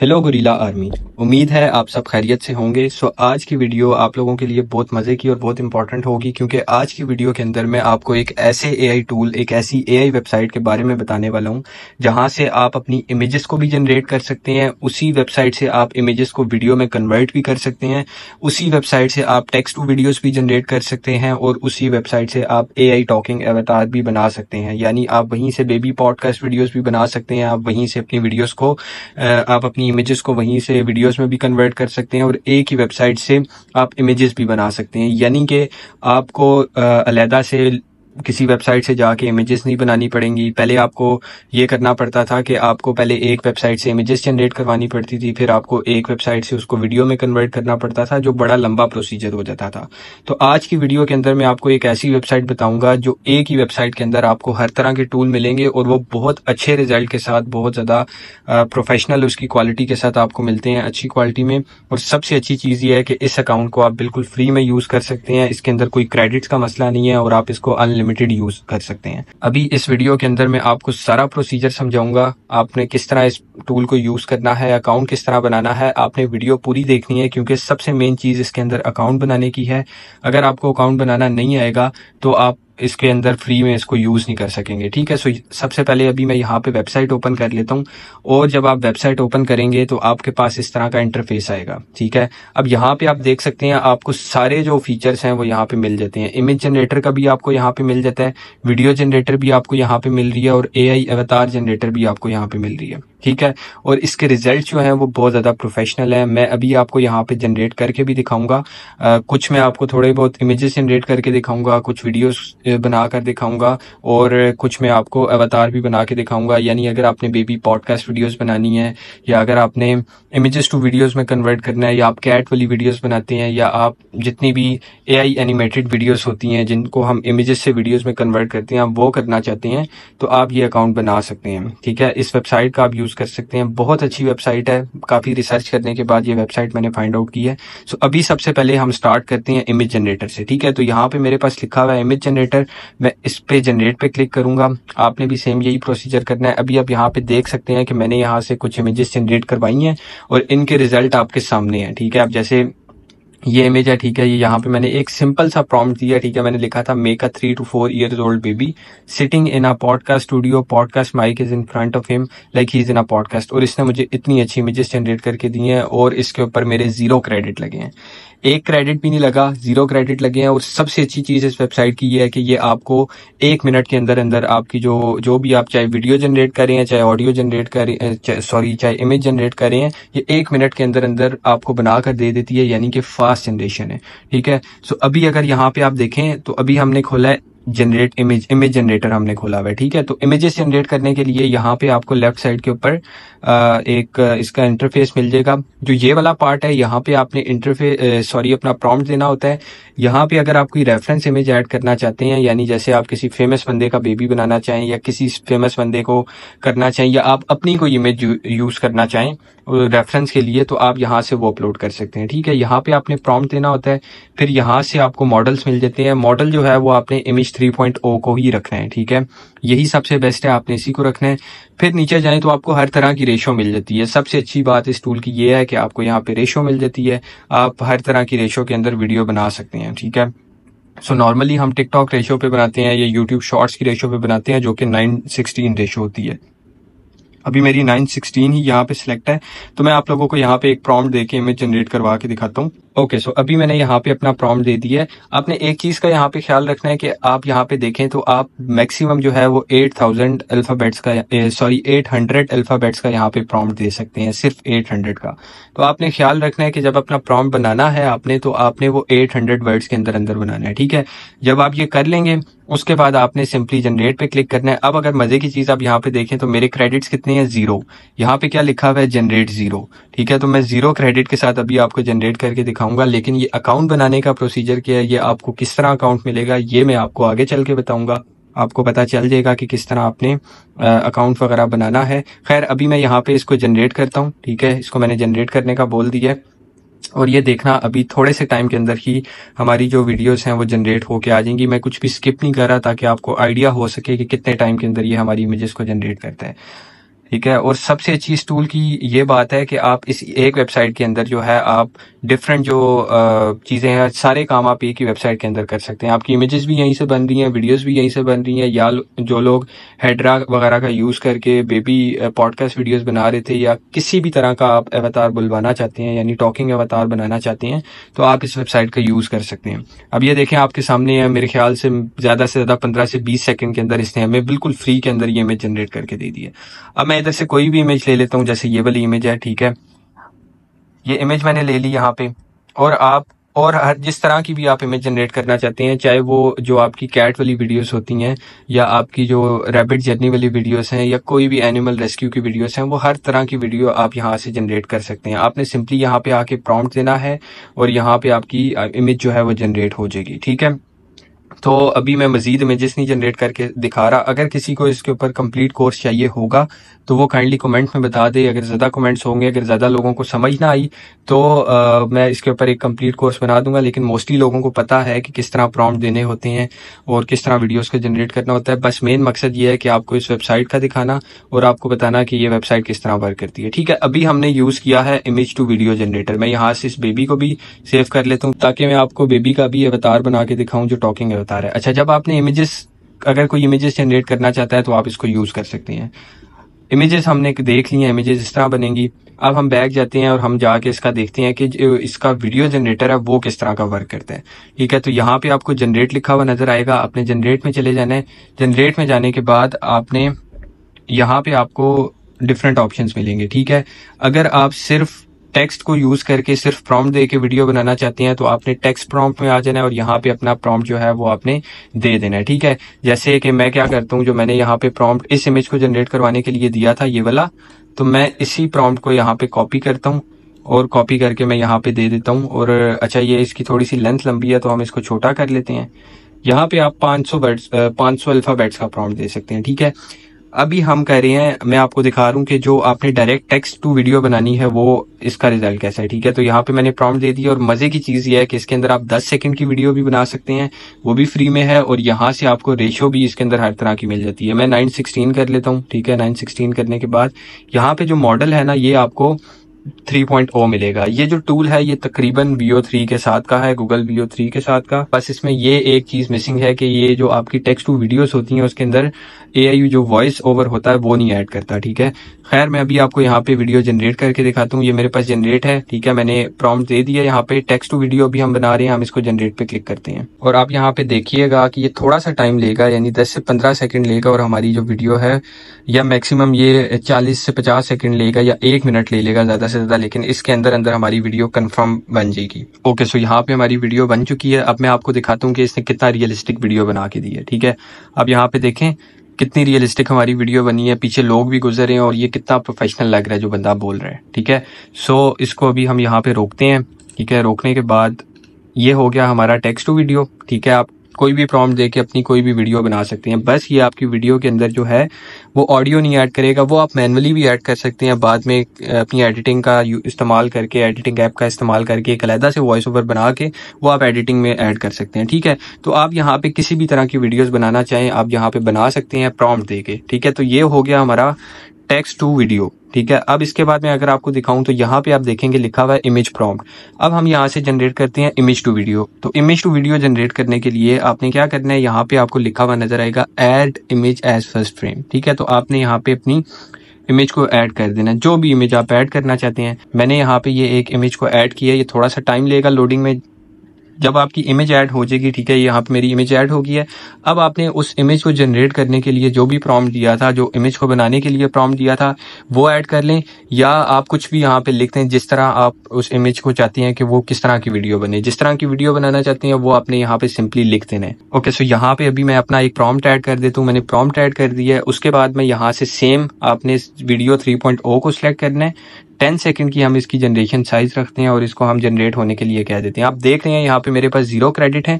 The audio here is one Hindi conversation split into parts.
हेलो गुरीला आर्मी उम्मीद है आप सब खैरियत से होंगे सो आज की वीडियो आप लोगों के लिए बहुत मज़े की और बहुत इंपॉर्टेंट होगी क्योंकि आज की वीडियो के अंदर मैं आपको एक ऐसे एआई टूल एक ऐसी एआई वेबसाइट के बारे में बताने वाला हूं जहां से आप अपनी इमेजेस को भी जनरेट कर सकते हैं उसी वेबसाइट से आप इमेजेस को वीडियो में कन्वर्ट भी कर सकते हैं उसी वेबसाइट से आप टेक्स टू वीडियोज़ भी जनरेट कर सकते हैं और उसी वेबसाइट से आप ए टॉकिंग एवतार भी बना सकते हैं यानी आप वहीं से बेबी पॉडकास्ट वीडियोज़ भी बना सकते हैं आप वहीं से अपनी वीडियोज़ को आप अपनी इमेजेस को वहीं से वीडियोस में भी कन्वर्ट कर सकते हैं और एक ही वेबसाइट से आप इमेजेस भी बना सकते हैं यानी कि आपको अलहदा से किसी वेबसाइट से जाके इमेजेस नहीं बनानी पड़ेंगी पहले आपको ये करना पड़ता था कि आपको पहले एक वेबसाइट से इमेजेस जनरेट करवानी पड़ती थी फिर आपको एक वेबसाइट से उसको वीडियो में कन्वर्ट करना पड़ता था जो बड़ा लंबा प्रोसीजर हो जाता था तो आज की वीडियो के अंदर मैं आपको एक ऐसी वेबसाइट बताऊंगा जो एक ही वेबसाइट के अंदर आपको हर तरह के टूल मिलेंगे और वो बहुत अच्छे रिजल्ट के साथ बहुत ज़्यादा प्रोफेशनल उसकी क्वालिटी के साथ आपको मिलते हैं अच्छी क्वालिटी में और सबसे अच्छी चीज़ ये है कि इस अकाउंट को आप बिल्कुल फ्री में यूज़ कर सकते हैं इसके अंदर कोई क्रेडिट्स का मसला नहीं है और आप इसको अनलिमिटेड लिमिटेड यूज कर सकते हैं अभी इस वीडियो के अंदर मैं आपको सारा प्रोसीजर समझाऊंगा आपने किस तरह इस टूल को यूज करना है अकाउंट किस तरह बनाना है आपने वीडियो पूरी देखनी है क्योंकि सबसे मेन चीज इसके अंदर अकाउंट बनाने की है अगर आपको अकाउंट बनाना नहीं आएगा तो आप इसके अंदर फ्री में इसको यूज़ नहीं कर सकेंगे ठीक है सो सबसे पहले अभी मैं यहाँ पे वेबसाइट ओपन कर लेता हूँ और जब आप वेबसाइट ओपन करेंगे तो आपके पास इस तरह का इंटरफेस आएगा ठीक है अब यहाँ पे आप देख सकते हैं आपको सारे जो फीचर्स हैं वो यहाँ पे मिल जाते हैं इमेज जनरेटर का भी आपको यहाँ पे मिल जाता है वीडियो जनरेटर भी आपको यहाँ पे मिल रही है और ए अवतार जनरेटर भी आपको यहाँ पे मिल रही है ठीक है और इसके रिजल्ट जो हैं वो बहुत ज़्यादा प्रोफेशनल हैं मैं अभी आपको यहाँ पे जनरेट करके भी दिखाऊंगा कुछ मैं आपको थोड़े बहुत इमेजेस जनरेट करके दिखाऊंगा कुछ वीडियोस बना कर दिखाऊंगा और कुछ मैं आपको अवतार भी बना के दिखाऊंगा यानी अगर आपने बेबी पॉडकास्ट वीडियोस बनानी है या अगर आपने इमेजेस टू वीडियोज़ में कन्वर्ट करना है या आप कैट वाली वीडियोज़ बनाते हैं या आप जितनी भी ए एनिमेटेड वीडियोज़ होती हैं जिनको हम इमेजेस से वीडियोज़ में कन्वर्ट करते हैं आप वो करना चाहते हैं तो आप ये अकाउंट बना सकते हैं ठीक है इस वेबसाइट का आप यूज़ यूज़ कर सकते हैं बहुत अच्छी वेबसाइट है काफ़ी रिसर्च करने के बाद ये वेबसाइट मैंने फाइंड आउट की है सो so, अभी सबसे पहले हम स्टार्ट करते हैं इमेज जनरेटर से ठीक है तो यहाँ पे मेरे पास लिखा हुआ है इमेज जनरेटर मैं इस पर जनरेट पे क्लिक करूंगा आपने भी सेम यही प्रोसीजर करना है अभी आप यहाँ पे देख सकते हैं कि मैंने यहाँ से कुछ इमेजेस जनरेट करवाई हैं और इनके रिजल्ट आपके सामने हैं ठीक है आप जैसे ये इमेज है ठीक है ये यहाँ पे मैंने एक सिंपल सा प्रॉम्प्ट दिया ठीक है मैंने लिखा था make a three to four years old baby sitting in a podcast studio podcast mic is in front of him like he is in a podcast और इसने मुझे इतनी अच्छी इमेजेस जनरेट करके दी हैं और इसके ऊपर मेरे जीरो क्रेडिट लगे हैं एक क्रेडिट भी नहीं लगा जीरो क्रेडिट लगे हैं और सबसे अच्छी चीज़ इस वेबसाइट की ये है कि ये आपको एक मिनट के अंदर अंदर आपकी जो जो भी आप चाहे वीडियो जनरेट करें हैं चाहे ऑडियो जनरेट करें सॉरी चाहे इमेज जनरेट करें ये एक मिनट के अंदर अंदर आपको बना कर दे देती है यानी कि फास्ट जनरेशन है ठीक है सो अभी अगर यहाँ पे आप देखें तो अभी हमने खोला है जनरेट इमेज इमेज जनरेटर हमने खोला हुआ है ठीक है तो इमेजेस जनरेट करने के लिए यहाँ पे आपको लेफ्ट साइड के ऊपर एक इसका इंटरफेस मिल जाएगा जो ये वाला पार्ट है यहाँ पे आपने इंटरफेस सॉरी अपना प्रॉम्प्ट देना होता है यहाँ पे अगर आप कोई रेफरेंस इमेज ऐड करना चाहते हैं यानी जैसे आप किसी फेमस बंदे का बेबी बनाना चाहें या किसी फेमस बंदे को करना चाहें या आप अपनी कोई इमेज यूज करना चाहें रेफरेंस के लिए तो आप यहाँ से वो अपलोड कर सकते हैं ठीक है यहाँ पे आपने प्रॉम्प्ट देना होता है फिर यहाँ से आपको मॉडल्स मिल जाते हैं मॉडल जो है वो आपने इमेज थ्री पॉइंट ओ को ही रखना है ठीक है यही सबसे बेस्ट है आपने इसी को रखना है फिर नीचे जाएं तो आपको हर तरह की रेशो मिल जाती है सबसे अच्छी बात इस टूल की ये है कि आपको यहाँ पे रेशो मिल जाती है आप हर तरह की रेशो के अंदर वीडियो बना सकते हैं ठीक है सो so, नॉर्मली हम टिकटॉक रेशो पे बनाते हैं या यूट्यूब शॉर्ट्स की रेशो पे बनाते हैं जो कि नाइन सिक्सटीन रेशो होती है अभी मेरी नाइन सिक्सटीन ही यहाँ पे सिलेक्ट है तो मैं आप लोगों को यहाँ पे एक प्रॉम्प्ट देके इमेज जनरेट करवा के दिखाता हूँ ओके okay, सो so अभी मैंने यहाँ पे अपना प्रॉम्प्ट दे दिया है आपने एक चीज का यहाँ पे ख्याल रखना है कि आप यहाँ पे देखें तो आप मैक्सिमम जो है वो 8000 थाउजेंड अल्फाबेट्स का सॉरी 800 हंड्रेड अल्फाबेट्स का यहाँ पे प्रॉम्प्ट दे सकते हैं सिर्फ 800 का तो आपने ख्याल रखना है कि जब अपना प्रॉम्प्ट बनाना है आपने तो आपने वो एट वर्ड्स के अंदर अंदर बनाना है ठीक है जब आप ये कर लेंगे उसके बाद आपने सिंपली जनरेट पे क्लिक करना है अब अगर मजे की चीज आप यहाँ पे देखें तो मेरे क्रेडिट्स कितने हैं जीरो यहाँ पे क्या लिखा हुआ है जनरेट जीरो ठीक है तो मैं जीरो क्रेडिट के साथ अभी आपको जनरेट करके दिखाऊंगा बताऊंगा लेकिन ये अकाउंट बनाने का प्रोसीजर क्या है ये आपको किस तरह अकाउंट मिलेगा ये मैं आपको आगे चल के बताऊंगा आपको पता चल जाएगा कि किस तरह आपने अकाउंट वगैरह बनाना है खैर अभी मैं यहाँ पे इसको जनरेट करता हूँ ठीक है इसको मैंने जनरेट करने का बोल दिया और ये देखना अभी थोड़े से टाइम के अंदर ही हमारी जो वीडियोस हैं वो जनरेट होके आ जाएंगी मैं कुछ भी स्किप नहीं कर रहा ताकि आपको आइडिया हो सके कि कितने टाइम के अंदर ये हमारी इमेजेस को जनरेट करते हैं ठीक है और सबसे अच्छी इस टूल की ये बात है कि आप इस एक वेबसाइट के अंदर जो है आप डिफरेंट जो चीज़ें हैं सारे काम आप एक ही वेबसाइट के अंदर कर सकते हैं आपकी इमेजेस भी यहीं से बन रही हैं वीडियोस भी यहीं से बन रही हैं या जो लोग हेड्रा वगैरह का यूज़ करके बेबी पॉडकास्ट वीडियोस बना रहे थे या किसी भी तरह का आप अवतार बुलवाना चाहते हैं यानी टॉकिंग अवतार बनाना चाहते हैं तो आप इस वेबसाइट का यूज़ कर सकते हैं अब ये देखें आपके सामने है मेरे ख्याल से ज़्यादा से ज़्यादा पंद्रह से बीस सेकेंड के अंदर इसने हमें बिल्कुल फ्री के अंदर ये इमेज जनरेट करके दे दी है अब मैं मैं इधर से कोई भी इमेज ले लेता हूँ जैसे ये वाली इमेज है ठीक है ये इमेज मैंने ले ली यहाँ पे और आप और हर जिस तरह की भी आप इमेज जनरेट करना चाहते हैं चाहे वो जो आपकी कैट वाली वीडियोस होती हैं या आपकी जो रैबिट जर्नी वाली वीडियोस हैं या कोई भी एनिमल रेस्क्यू की वीडियोस हैं वो हर तरह की वीडियो आप यहाँ से जनरेट कर सकते हैं आपने सिंपली यहाँ पे आके प्रॉम्प्ट देना है और यहाँ पे आपकी इमेज uh, जो है वो जनरेट हो जाएगी ठीक है तो अभी मैं मजीद इमेजेस नहीं जनरेट करके दिखा रहा अगर किसी को इसके ऊपर कंप्लीट कोर्स चाहिए होगा तो वो काइंडली कमेंट में बता दे अगर ज़्यादा कमेंट्स होंगे अगर ज़्यादा लोगों को समझ ना आई तो आ, मैं इसके ऊपर एक कंप्लीट कोर्स बना दूंगा लेकिन मोस्टली लोगों को पता है कि किस तरह प्रॉम्प्ट देने होते हैं और किस तरह वीडियोज़ को जनरेट करना होता है बस मेन मकसद ये है कि आपको इस वेबसाइट का दिखाना और आपको बताना कि ये वेबसाइट किस तरह वर्क करती है ठीक है अभी हमने यूज़ किया है इमेज टू वीडियो जनरेटर मैं यहाँ से इस बेबी को भी सेव कर लेता हूँ ताकि मैं आपको बेबी का भी अवतार बना के दिखाऊँ जो टॉकिंग उतारा है अच्छा जब आपने इमेजेस अगर कोई इमेजेस जनरेट करना चाहता है तो आप इसको यूज़ कर सकते हैं इमेजेस हमने देख ली हैं इमेजेस इस तरह बनेंगी अब हम बैग जाते हैं और हम जाके इसका देखते हैं कि इसका वीडियो जनरेटर है वो किस तरह का वर्क करता है ठीक है तो यहाँ पे आपको जनरेट लिखा हुआ नजर आएगा आपने जनरेट में चले जाना है जनरेट में जाने के बाद आपने यहाँ पे आपको डिफरेंट ऑप्शंस मिलेंगे ठीक है अगर आप सिर्फ टेक्स्ट को यूज करके सिर्फ प्रॉम्प्ट दे के वीडियो बनाना चाहते हैं तो आपने टेक्स्ट प्रॉम्प्ट में आ जाना है और यहाँ पे अपना प्रॉम्प्ट जो है वो आपने दे देना है ठीक है जैसे कि मैं क्या करता हूँ जो मैंने यहाँ पे प्रॉम्प्ट इस इमेज को जनरेट करवाने के लिए दिया था ये वाला तो मैं इसी प्रॉम्प्ट को यहाँ पे कॉपी करता हूँ और कॉपी करके मैं यहाँ पे दे देता हूँ और अच्छा ये इसकी थोड़ी सी लेंथ लंबी है तो हम इसको छोटा कर लेते हैं यहाँ पे आप सौ वर्ड्स सौ अल्फाबेट्स का प्रॉम्प्ट दे सकते हैं ठीक है अभी हम कह रहे हैं मैं आपको दिखा रहा हूँ कि जो आपने डायरेक्ट टेक्स्ट टू वीडियो बनानी है वो इसका रिजल्ट कैसा है ठीक है तो यहाँ पे मैंने प्रॉम्प्ट दे दिया और मजे की चीज़ ये है कि इसके अंदर आप 10 सेकंड की वीडियो भी बना सकते हैं वो भी फ्री में है और यहाँ से आपको रेशो भी इसके अंदर हर तरह की मिल जाती है मैं नाइन कर लेता हूँ ठीक है नाइन करने के बाद यहाँ पे जो मॉडल है ना ये आपको थ्री पॉइंट ओ मिलेगा ये जो टूल है ये तकरीबन वीओ थ्री के साथ का है गूगल वीओ थ्री के साथ का बस इसमें ये एक चीज मिसिंग है कि ये जो आपकी टेक्स्ट टू वीडियोस होती हैं उसके अंदर ए जो वॉइस ओवर होता है वो नहीं ऐड करता ठीक है खैर मैं अभी आपको यहाँ पे वीडियो जनरेट करके दिखाता हूँ ये मेरे पास जनरेट है ठीक है मैंने प्रॉम्प्ट दे दिया यहाँ पे टेक्स्ट टू वीडियो अभी हम बना रहे हैं हम इसको जनरेट पे क्लिक करते हैं और आप यहाँ पे देखिएगा कि ये थोड़ा सा टाइम लेगा यानी दस से पंद्रह सेकेंड लेगा और हमारी जो वीडियो है या मैक्सिमम ये चालीस से पचास सेकेंड लेगा या एक मिनट ले लेगा ज्यादा से ज्यादा लेकिन इसके अंदर अंदर हमारी वीडियो कंफर्म बन जाएगी ओके सो यहाँ पे हमारी वीडियो बन चुकी है अब मैं आपको दिखाता हूँ कि इसने कितना रियलिस्टिक वीडियो बना के दी है ठीक है अब यहाँ पे देखें कितनी रियलिस्टिक हमारी वीडियो बनी है पीछे लोग भी गुजर रहे हैं और ये कितना प्रोफेशनल लग रहा है जो बंदा बोल रहा है ठीक है सो so, इसको अभी हम यहाँ पे रोकते हैं ठीक है रोकने के बाद ये हो गया हमारा टेक्स्ट टू वीडियो ठीक है आप कोई भी प्रॉम्प्ट दे के अपनी कोई भी वीडियो बना सकते हैं बस ये आपकी वीडियो के अंदर जो है वो ऑडियो नहीं ऐड करेगा वो आप मैनुअली भी ऐड कर सकते हैं बाद में अपनी एडिटिंग का इस्तेमाल करके एडिटिंग ऐप का इस्तेमाल करके एक अलहदा से वॉइस ओवर बना के वो आप एडिटिंग में ऐड कर सकते हैं ठीक है तो आप यहाँ पे किसी भी तरह की वीडियोज़ बनाना चाहें आप यहाँ पे बना सकते हैं प्रॉम्प्ट दे के ठीक है तो ये हो गया हमारा टेक्स्ट टू वीडियो ठीक है अब इसके बाद में अगर आपको दिखाऊं तो यहाँ पे आप देखेंगे लिखा हुआ है इमेज प्रॉम्प्ट अब हम यहाँ से जनरेट करते हैं इमेज टू वीडियो तो इमेज टू वीडियो जनरेट करने के लिए आपने क्या करना है यहाँ पे आपको लिखा हुआ नजर आएगा add image as first frame ठीक है तो आपने यहाँ पे अपनी इमेज को ऐड कर देना जो भी इमेज आप ऐड करना चाहते हैं मैंने यहाँ पे ये एक इमेज को ऐड किया ये थोड़ा सा टाइम लेगा लोडिंग में जब आपकी इमेज ऐड हो जाएगी ठीक है यहाँ पे मेरी इमेज ऐड हो गई है अब आपने उस इमेज को जनरेट करने के लिए जो भी प्रॉम दिया था जो इमेज को बनाने के लिए प्रॉम दिया था वो ऐड कर लें या आप कुछ भी यहाँ पे लिखते हैं जिस तरह आप उस इमेज को चाहते हैं कि वो किस तरह की वीडियो बने जिस तरह की वीडियो बनाना चाहते हैं वो आपने यहाँ पे सिंपली लिख देना है ओके सो यहाँ पे अभी मैं अपना एक प्रॉम्प्ट ऐड कर देता हूँ मैंने प्रॉम्प्ट ऐड कर दिया है उसके बाद मैं यहाँ से सेम आपने वीडियो थ्री oh को सिलेक्ट करना है टेन सेकेंड की हम इसकी जनरेशन साइज रखते हैं और इसको हम जनरेट होने के लिए कह देते हैं आप देख रहे हैं यहाँ पे मेरे पास जीरो क्रेडिट है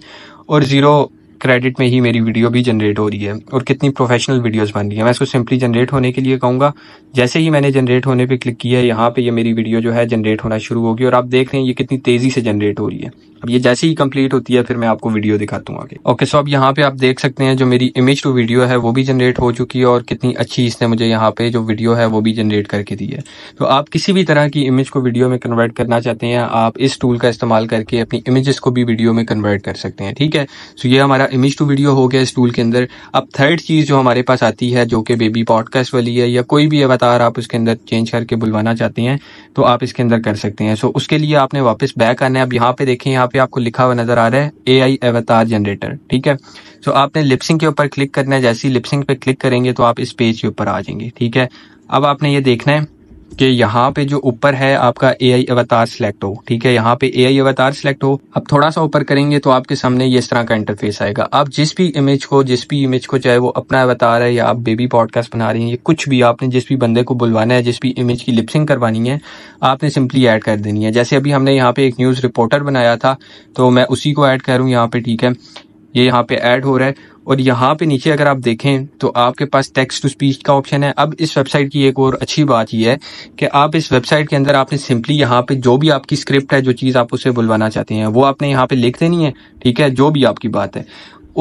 और जीरो क्रेडिट में ही मेरी वीडियो भी जनरेट हो रही है और कितनी प्रोफेशनल वीडियोस बन रही है मैं इसको सिंपली जनरेट होने के लिए कहूँगा जैसे ही मैंने जनरेट होने पे क्लिक किया यहाँ पे ये मेरी वीडियो जो है जनरेट होना शुरू होगी और आप देख रहे हैं ये कितनी तेज़ी से जनरेट हो रही है अब ये जैसे ही कंप्लीट होती है फिर मैं आपको वीडियो दिखाता हूँ आगे ओके सो अब यहाँ पे आप देख सकते हैं जो मेरी इमेज टू वीडियो है वो भी जनरेट हो चुकी है और कितनी अच्छी इसने मुझे यहाँ पे जो वीडियो है वो भी जनरेट करके दी है तो आप किसी भी तरह की इमेज को वीडियो में कन्वर्ट करना चाहते हैं आप इस टूल का इस्तेमाल करके अपनी इमेजेस को भी वीडियो में कन्वर्ट कर सकते हैं ठीक है सो ये हमारा इमेज टू वीडियो हो गया इस टूल के अंदर अब थर्ड चीज़ जो हमारे पास आती है जो कि बेबी पॉडकास्ट वाली है या कोई भी अवतार आप उसके अंदर चेंज करके बुलवाना चाहते हैं तो आप इसके अंदर कर सकते हैं सो उसके लिए आपने वापस बैक आना है अब यहाँ पे देखें यहाँ पे आपको लिखा हुआ नजर आ रहा है ए आई अवतार जनरेटर ठीक है सो आपने लिपसिंग के ऊपर क्लिक करना है जैसे ही लिपसिंग पे क्लिक करेंगे तो आप इस पेज के ऊपर आ जाएंगे ठीक है अब आपने ये देखना है कि यहाँ पे जो ऊपर है आपका ए आई अवतार सिलेक्ट हो ठीक है यहाँ पे ए आई अवतार सिलेक्ट हो अब थोड़ा सा ऊपर करेंगे तो आपके सामने ये इस तरह का इंटरफेस आएगा आप जिस भी इमेज को जिस भी इमेज को चाहे वो अपना अवतार है या आप बेबी पॉडकास्ट बना रही हैं या कुछ भी आपने जिस भी बंदे को बुलवाना है जिस भी इमेज की लिपसिंग करवानी है आपने सिंपली ऐड कर देनी है जैसे अभी हमने यहाँ पे एक न्यूज़ रिपोर्टर बनाया था तो मैं उसी को ऐड करूँ यहाँ पे ठीक है ये यहाँ पे ऐड हो रहा है और यहाँ पे नीचे अगर आप देखें तो आपके पास टेक्स्ट टू स्पीच का ऑप्शन है अब इस वेबसाइट की एक और अच्छी बात यह है कि आप इस वेबसाइट के अंदर आपने सिंपली यहाँ पे जो भी आपकी स्क्रिप्ट है जो चीज़ आप उसे बुलवाना चाहते हैं वो आपने यहाँ पे लिख देनी है ठीक है जो भी आपकी बात है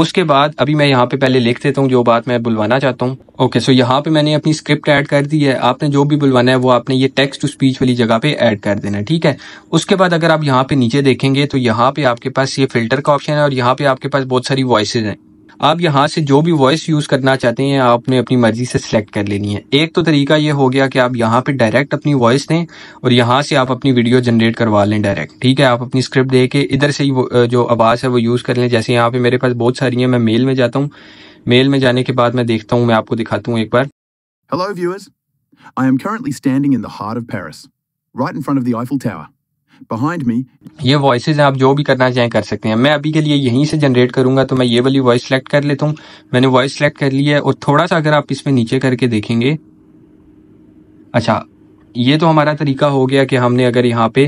उसके बाद अभी मैं यहाँ पे पहले लिख देता हूँ जो बात मैं बुलवाना चाहता हूँ ओके सो यहाँ पे मैंने अपनी स्क्रिप्ट ऐड कर दी है आपने जो भी बुलवाना है वो आपने ये टेक्स्ट टू स्पीच वाली जगह पे ऐड कर देना है ठीक है उसके बाद अगर आप यहाँ पे नीचे देखेंगे तो यहाँ पे आपके पास ये फिल्टर का ऑप्शन है और यहाँ पे आपके पास बहुत सारी वॉइस हैं आप यहाँ से जो भी वॉइस यूज़ करना चाहते हैं आपने अपनी मर्ज़ी से सिलेक्ट कर लेनी है एक तो तरीका ये हो गया कि आप यहाँ पे डायरेक्ट अपनी वॉइस दें और यहाँ से आप अपनी वीडियो जनरेट करवा लें डायरेक्ट ठीक है आप अपनी स्क्रिप्ट दे के इधर से ही जो आवाज़ है वो यूज़ कर लें जैसे यहाँ पे मेरे पास बहुत सारी है मैं मेल में जाता हूँ मेल में जाने के बाद मैं देखता हूँ मैं आपको दिखाता हूँ एक बार hello viewers I am currently standing in the heart of Paris right in front of the Eiffel Tower behind me ये वॉइसेज आप जो भी करना चाहें कर सकते हैं मैं अभी के लिए यहीं से जनरेट करूंगा तो मैं ये वाली वॉइस सेलेक्ट कर लेता हूँ मैंने वॉइस सेलेक्ट कर लिया है और थोड़ा सा अगर आप इसमें नीचे करके देखेंगे अच्छा ये तो हमारा तरीका हो गया कि हमने अगर यहाँ पे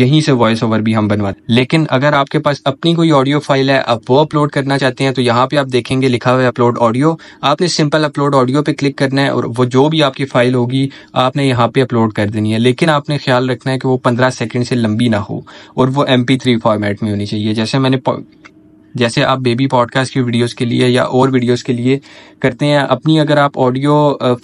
यहीं से वॉइस ओवर भी हम बनवा लेकिन अगर आपके पास अपनी कोई ऑडियो फाइल है आप वो अपलोड करना चाहते हैं तो यहाँ पे आप देखेंगे लिखा हुआ है अपलोड ऑडियो आपने सिंपल अपलोड ऑडियो पे क्लिक करना है और वो जो भी आपकी फाइल होगी आपने यहाँ पे अपलोड कर देनी है लेकिन आपने ख्याल रखना है कि वो पंद्रह सेकेंड से लंबी ना हो और वो एम फॉर्मेट में होनी चाहिए जैसे मैंने जैसे आप बेबी पॉडकास्ट की वीडियोस के लिए या और वीडियोस के लिए करते हैं अपनी अगर आप ऑडियो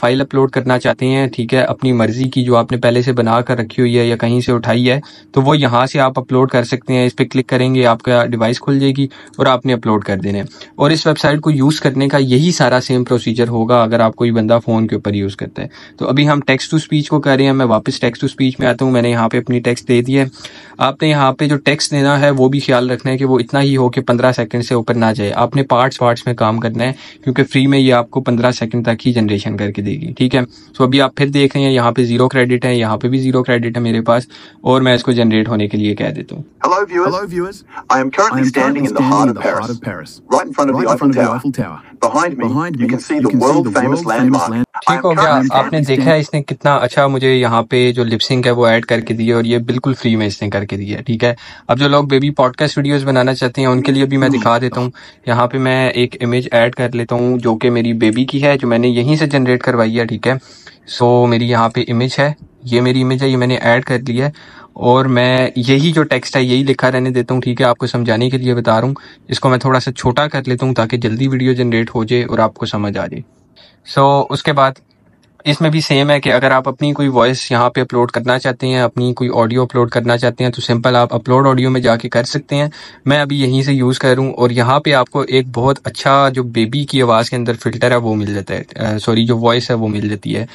फाइल अपलोड करना चाहते हैं ठीक है अपनी मर्जी की जो आपने पहले से बना कर रखी हुई है या कहीं से उठाई है तो वो यहाँ से आप अपलोड कर सकते हैं इस पर क्लिक करेंगे आपका डिवाइस खुल जाएगी और आपने अपलोड कर देना है और इस वेबसाइट को यूज़ करने का यही सारा सेम प्रोसीजर होगा अगर आप कोई बंदा फ़ोन के ऊपर यूज़ करता है तो अभी हम टेक्स्ट टू स्पीच को कर रहे हैं मैं वापस टेक्स्ट टू स्पीच में आता हूँ मैंने यहाँ पर अपनी टेक्स्ट दे दी है आपने यहाँ पर जो टेक्स्ट देना है वो भी ख्याल रखना है कि वो इतना ही हो कि पंद्रह सेकंड से ऊपर ना जाए आपने पार्ट्स पार्ट्स में काम करना है क्योंकि फ्री में ये आपको पंद्रह सेकंड तक ही जनरेशन करके देगी ठीक है सो अभी आप फिर देख रहे हैं यहाँ पे जीरो क्रेडिट है यहाँ पे भी जीरो क्रेडिट है मेरे पास और मैं इसको जनरेट होने के लिए कह देता हूँ ठीक हो गया आपने देखा है इसने कितना अच्छा मुझे यहाँ पे जो लिपसिंग है वो ऐड करके दी है और ये बिल्कुल फ्री में इसने करके दी है ठीक है अब जो लोग बेबी पॉडकास्ट वीडियोस बनाना चाहते हैं उनके लिए भी मैं दिखा देता हूँ यहाँ पे मैं एक इमेज ऐड कर लेता हूँ जो कि मेरी बेबी की है जो मैंने यहीं से जनरेट करवाई है ठीक है सो so, मेरी यहाँ पे इमेज है ये मेरी इमेज है ये मैंने ऐड कर लिया है और मैं यही जो टेक्स्ट है यही लिखा रहने देता हूँ ठीक है आपको समझाने के लिए बता रहा हूँ इसको मैं थोड़ा सा छोटा कर लेता हूँ ताकि जल्दी वीडियो जनरेट हो जाए और आपको समझ आ जाए सो so, उसके बाद इसमें भी सेम है कि अगर आप अपनी कोई वॉइस यहाँ पे अपलोड करना चाहते हैं अपनी कोई ऑडियो अपलोड करना चाहते हैं तो सिंपल आप अपलोड ऑडियो में जाके कर सकते हैं मैं अभी यहीं से यूज़ करूँ और यहाँ पे आपको एक बहुत अच्छा जो बेबी की आवाज़ के अंदर फिल्टर है वो मिल जाता है सॉरी जो वॉइस है वो मिल जाती है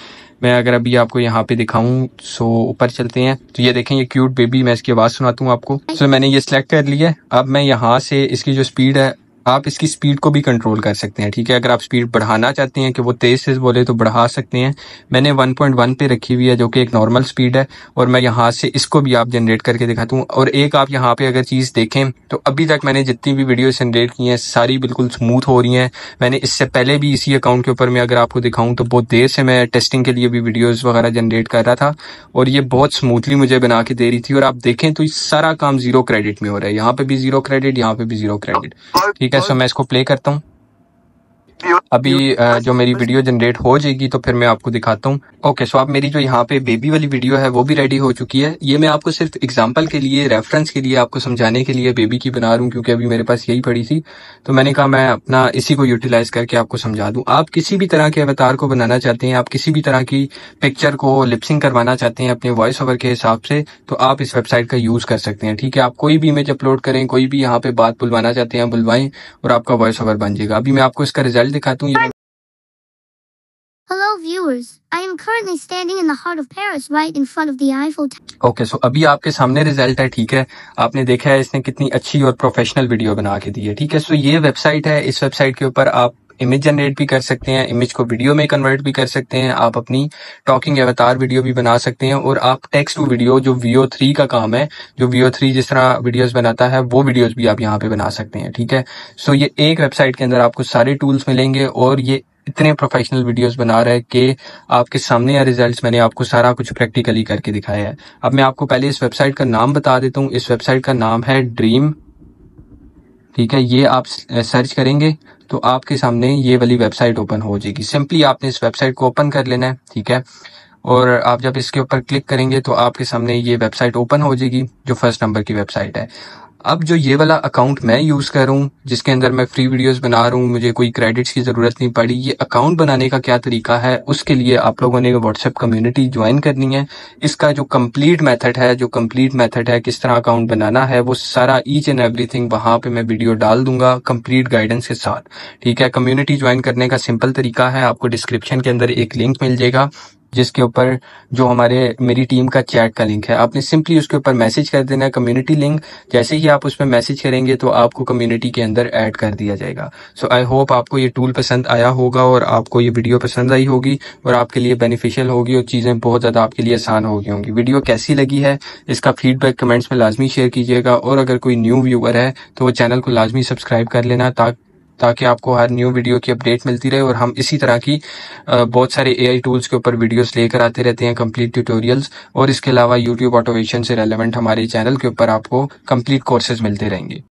मैं अगर अभी आपको यहाँ पे दिखाऊं सो ऊपर चलते हैं तो ये देखें ये क्यूट बेबी मैं इसकी आवाज़ सुनाता हूँ आपको सो मैंने ये सिलेक्ट कर लिया अब मैं यहाँ से इसकी जो स्पीड है आप इसकी स्पीड को भी कंट्रोल कर सकते हैं ठीक है अगर आप स्पीड बढ़ाना चाहते हैं कि वो तेज़ से बोले तो बढ़ा सकते हैं मैंने 1.1 पे रखी हुई है जो कि एक नॉर्मल स्पीड है और मैं यहाँ से इसको भी आप जनरेट करके दिखाता हूँ और एक आप यहाँ पे अगर चीज़ देखें तो अभी तक मैंने जितनी भी वीडियो जनरेट की हैं सारी बिल्कुल स्मूथ हो रही हैं मैंने इससे पहले भी इसी अकाउंट के ऊपर मैं अगर आपको दिखाऊँ तो बहुत देर से मैं टेस्टिंग के लिए भी वीडियोज़ वगैरह जनरेट कर रहा था और ये बहुत स्मूथली मुझे बना के दे रही थी और आप देखें तो सारा काम जीरो क्रेडिट में हो रहा है यहाँ पे भी जीरो क्रेडिट यहाँ पे भी जीरो क्रेडिट ठीक है ठीक है सो मैं इसको प्ले करता हूँ अभी जो मेरी वीडियो जनरेट हो जाएगी तो फिर मैं आपको दिखाता हूँ ओके सो आप मेरी जो यहाँ पे बेबी वाली वीडियो है वो भी रेडी हो चुकी है ये मैं आपको सिर्फ एग्जाम्पल के लिए रेफरेंस के लिए आपको समझाने के लिए बेबी की बना रहा हूँ क्योंकि अभी मेरे पास यही पड़ी थी तो मैंने कहा मैं अपना इसी को यूटिलाइज करके आपको समझा दू आप किसी भी तरह के अवतार को बनाना चाहते हैं आप किसी भी तरह की पिक्चर को लिपसिंग करवाना चाहते हैं अपने वॉइस ओवर के हिसाब से तो आप इस वेबसाइट का यूज कर सकते हैं ठीक है आप कोई भी इमेज अपलोड करें कोई भी यहाँ पे बात बुलवाना चाहते हैं बुलवाएं और आपका वॉइस ओवर बन जाएगा अभी मैं आपको इसका रिजल्ट रिजल्ट दिखाता हूँ Hello viewers, I am currently standing in the heart of Paris right in front of the Eiffel Tower. Okay okay, so so अभी आपके सामने रिजल्ट है ठीक है आपने देखा है इसने कितनी अच्छी और प्रोफेशनल वीडियो बना के दी है ठीक है सो so ये वेबसाइट है इस वेबसाइट के ऊपर आप इमेज जनरेट भी कर सकते हैं इमेज को वीडियो में कन्वर्ट भी कर सकते हैं आप अपनी टॉकिंग अवतार वीडियो भी बना सकते हैं और आप टेक्स्ट टू वीडियो जो वीओ थ्री का काम है जो वीओ थ्री जिस तरह वीडियोस बनाता है वो वीडियोस भी आप यहाँ पे बना सकते हैं ठीक है सो ये एक वेबसाइट के अंदर आपको सारे टूल्स मिलेंगे और ये इतने प्रोफेशनल वीडियोस बना रहे हैं कि आपके सामने या रिजल्ट्स मैंने आपको सारा कुछ प्रैक्टिकली करके दिखाया है अब मैं आपको पहले इस वेबसाइट का नाम बता देता हूँ इस वेबसाइट का नाम है ड्रीम ठीक है ये आप सर्च करेंगे तो आपके सामने ये वाली वेबसाइट ओपन हो जाएगी सिंपली आपने इस वेबसाइट को ओपन कर लेना है ठीक है और आप जब इसके ऊपर क्लिक करेंगे तो आपके सामने ये वेबसाइट ओपन हो जाएगी जो फर्स्ट नंबर की वेबसाइट है अब जो ये वाला अकाउंट मैं यूज कर रहा हूँ जिसके अंदर मैं फ्री वीडियोस बना रहा हूँ मुझे कोई क्रेडिट्स की जरूरत नहीं पड़ी ये अकाउंट बनाने का क्या तरीका है उसके लिए आप लोगों ने व्हाट्सएप कम्युनिटी ज्वाइन करनी है इसका जो कंप्लीट मेथड है जो कंप्लीट मेथड है किस तरह अकाउंट बनाना है वो सारा ईच एंड एवरीथिंग वहां पर मैं वीडियो डाल दूंगा कम्प्लीट गाइडेंस के साथ ठीक है कम्युनिटी ज्वाइन करने का सिंपल तरीका है आपको डिस्क्रिप्शन के अंदर एक लिंक मिल जाएगा जिसके ऊपर जो हमारे मेरी टीम का चैट का लिंक है आपने सिंपली उसके ऊपर मैसेज कर देना कम्युनिटी लिंक जैसे ही आप उसमें मैसेज करेंगे तो आपको कम्युनिटी के अंदर ऐड कर दिया जाएगा सो आई होप आपको ये टूल पसंद आया होगा और आपको ये वीडियो पसंद आई होगी और आपके लिए बेनिफिशियल होगी और चीज़ें बहुत ज़्यादा आपके लिए आसान होगी होंगी वीडियो कैसी लगी है इसका फीडबैक कमेंट्स में लाजमी शेयर कीजिएगा और अगर कोई न्यू व्यूअर है तो वो चैनल को लाजमी सब्सक्राइब कर लेना ताकि ताकि आपको हर न्यू वीडियो की अपडेट मिलती रहे और हम इसी तरह की बहुत सारे एआई टूल्स के ऊपर वीडियोस लेकर आते रहते हैं कंप्लीट ट्यूटोरियल्स और इसके अलावा यूट्यूब ऑटोवेशन से रेलिवेंट हमारे चैनल के ऊपर आपको कंप्लीट कोर्सेज मिलते रहेंगे